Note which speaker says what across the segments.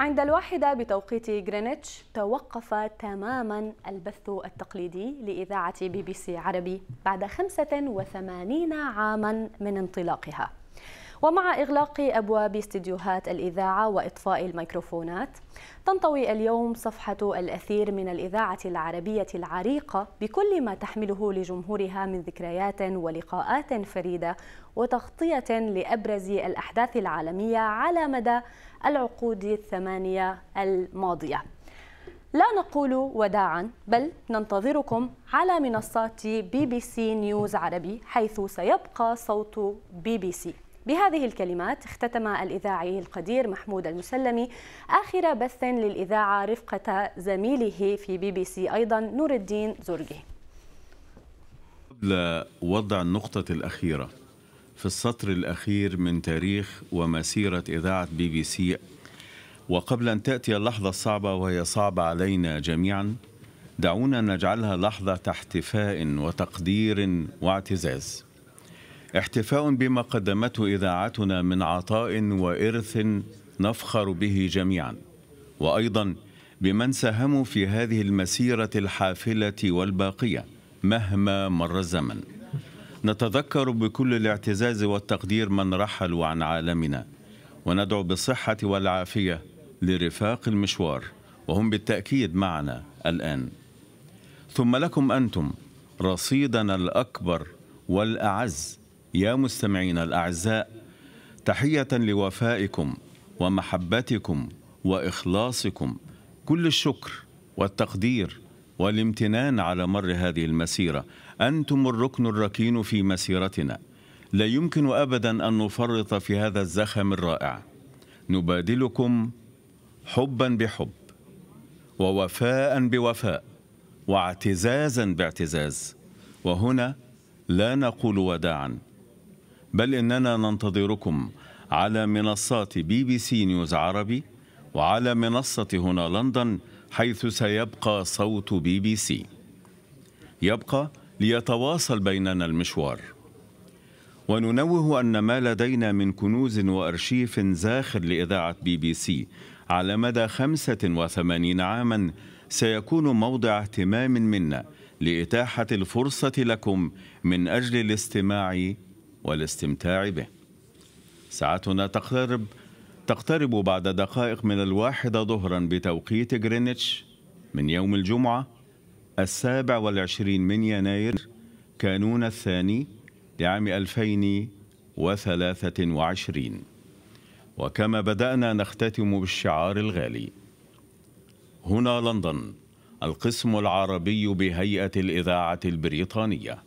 Speaker 1: عند الواحدة بتوقيت غرينتش توقف تماما البث التقليدي لإذاعة بي بي سي عربي بعد 85 عاما من انطلاقها ومع إغلاق أبواب استديوهات الإذاعة وإطفاء الميكروفونات تنطوي اليوم صفحة الأثير من الإذاعة العربية العريقة بكل ما تحمله لجمهورها من ذكريات ولقاءات فريدة وتغطية لأبرز الأحداث العالمية على مدى العقود الثمانية الماضية لا نقول وداعا بل ننتظركم على منصات بي بي سي نيوز عربي حيث سيبقى صوت بي بي سي بهذه الكلمات اختتم الإذاعي القدير محمود المسلمي آخر بث للإذاعة رفقة زميله في بي بي سي أيضا نور الدين زرقي
Speaker 2: قبل وضع النقطة الأخيرة في السطر الأخير من تاريخ ومسيرة إذاعة بي بي سي وقبل أن تأتي اللحظة الصعبة وهي صعبة علينا جميعا دعونا نجعلها لحظة احتفاء وتقدير واعتزاز احتفاء بما قدمته إذاعتنا من عطاء وإرث نفخر به جميعا وأيضا بمن ساهموا في هذه المسيرة الحافلة والباقية مهما مر الزمن نتذكر بكل الاعتزاز والتقدير من رحلوا عن عالمنا وندعو بالصحة والعافية لرفاق المشوار وهم بالتأكيد معنا الآن ثم لكم أنتم رصيدنا الأكبر والأعز يا مستمعينا الأعزاء تحية لوفائكم ومحبتكم وإخلاصكم كل الشكر والتقدير والامتنان على مر هذه المسيرة أنتم الركن الركين في مسيرتنا لا يمكن أبدا أن نفرط في هذا الزخم الرائع نبادلكم حبا بحب ووفاء بوفاء واعتزازا باعتزاز وهنا لا نقول وداعا بل إننا ننتظركم على منصات بي بي سي نيوز عربي وعلى منصة هنا لندن حيث سيبقى صوت بي بي سي يبقى ليتواصل بيننا المشوار وننوه أن ما لدينا من كنوز وأرشيف زاخر لإذاعة بي بي سي على مدى 85 عاما سيكون موضع اهتمام منا لإتاحة الفرصة لكم من أجل الاستماع والاستمتاع به ساعتنا تقترب تقترب بعد دقائق من الواحدة ظهرا بتوقيت غرينتش من يوم الجمعة السابع والعشرين من يناير كانون الثاني لعام 2023 وكما بدأنا نختتم بالشعار الغالي هنا لندن القسم العربي بهيئة الإذاعة البريطانية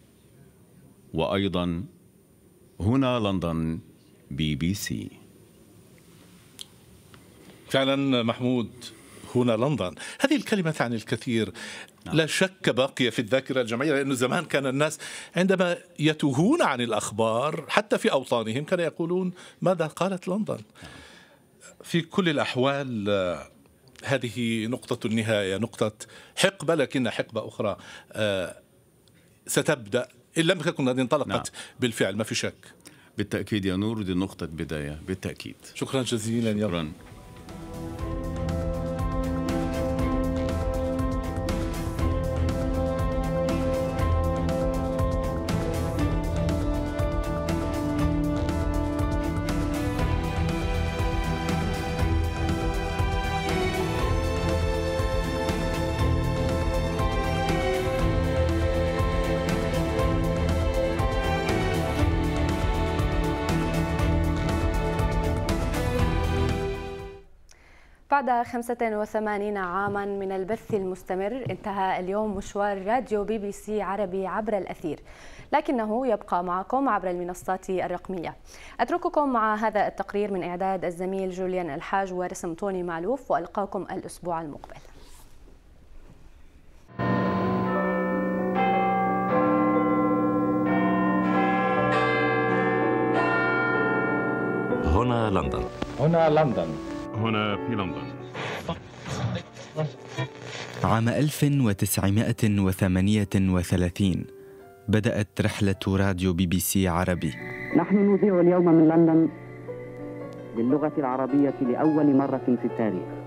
Speaker 2: وأيضاً هنا لندن بي بي سي فعلا محمود هنا لندن هذه الكلمة تعني الكثير نعم. لا شك باقية في الذاكرة الجمعية لأنه زمان كان الناس عندما يتوهون عن الأخبار حتى في أوطانهم كانوا يقولون ماذا قالت لندن في كل الأحوال هذه نقطة النهاية نقطة حقبة لكن حقبة أخرى آه، ستبدأ ان لم تكن هذه انطلقت نعم. بالفعل ما في شك بالتاكيد يا نور دي نقطه بدايه بالتاكيد شكرا جزيلا شكرا. يا رب.
Speaker 1: بعد 85 عاما من البث المستمر انتهى اليوم مشوار راديو بي بي سي عربي عبر الأثير لكنه يبقى معكم عبر المنصات الرقمية أترككم مع هذا التقرير من إعداد الزميل جوليان الحاج ورسم توني معلوف وألقاكم الأسبوع المقبل هنا لندن
Speaker 2: هنا لندن هنا في لندن
Speaker 3: عام 1938 بدأت رحلة راديو بي بي سي عربي
Speaker 2: نحن نذيع اليوم من لندن للغة العربية لأول مرة في التاريخ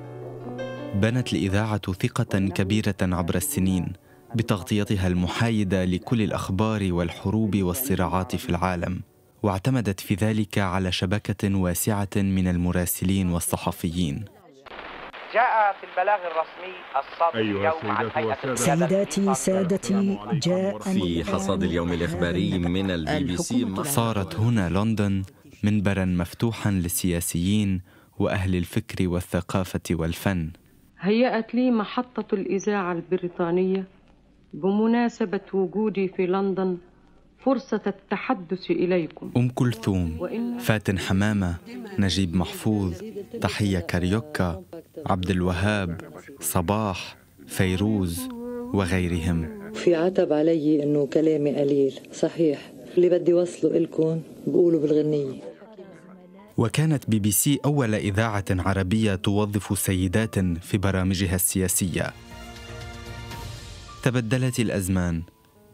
Speaker 3: بنت الإذاعة ثقة كبيرة عبر السنين بتغطيتها المحايدة لكل الأخبار والحروب والصراعات في العالم واعتمدت في ذلك على شبكة واسعة من المراسلين والصحفيين جاء في البلاغ الرسمي الصادر أيوة اليوم عن هيئة سيداتي
Speaker 1: سادتي جاء
Speaker 3: في حصاد اليوم الإخباري من البي بي سي صارت هنا لندن منبرا مفتوحا للسياسيين وأهل الفكر والثقافة والفن
Speaker 1: هيأت لي محطة الإذاعة البريطانية بمناسبة وجودي في لندن فرصة التحدث إليكم
Speaker 3: أم كلثوم فاتن حمامة نجيب محفوظ تحية كاريوكا عبد الوهاب صباح فيروز وغيرهم في عتب علي أنه كلامي قليل صحيح اللي بدي وصله لكم بقوله بالغنية وكانت بي بي سي أول إذاعة عربية توظف سيدات في برامجها السياسية تبدلت الأزمان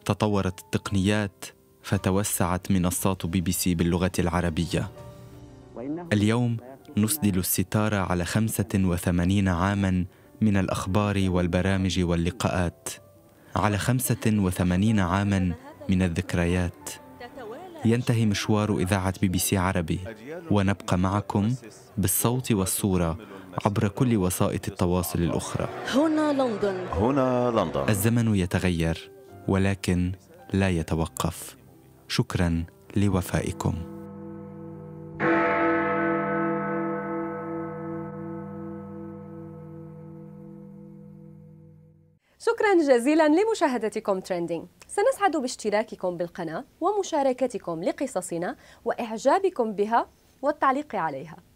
Speaker 3: تطورت التقنيات فتوسعت منصات بي بي سي باللغة العربية اليوم نسدل الستار على 85 عاماً من الأخبار والبرامج واللقاءات على 85 عاماً من الذكريات ينتهي مشوار إذاعة بي بي سي عربي ونبقى معكم بالصوت والصورة عبر كل وسائط التواصل الأخرى
Speaker 1: هنا لندن
Speaker 3: هنا لندن الزمن يتغير ولكن لا يتوقف شكرا لوفائكم
Speaker 1: شكرا جزيلا لمشاهدتكم ترندينج سنسعد باشتراككم بالقناة ومشاركتكم لقصصنا
Speaker 2: وإعجابكم بها والتعليق عليها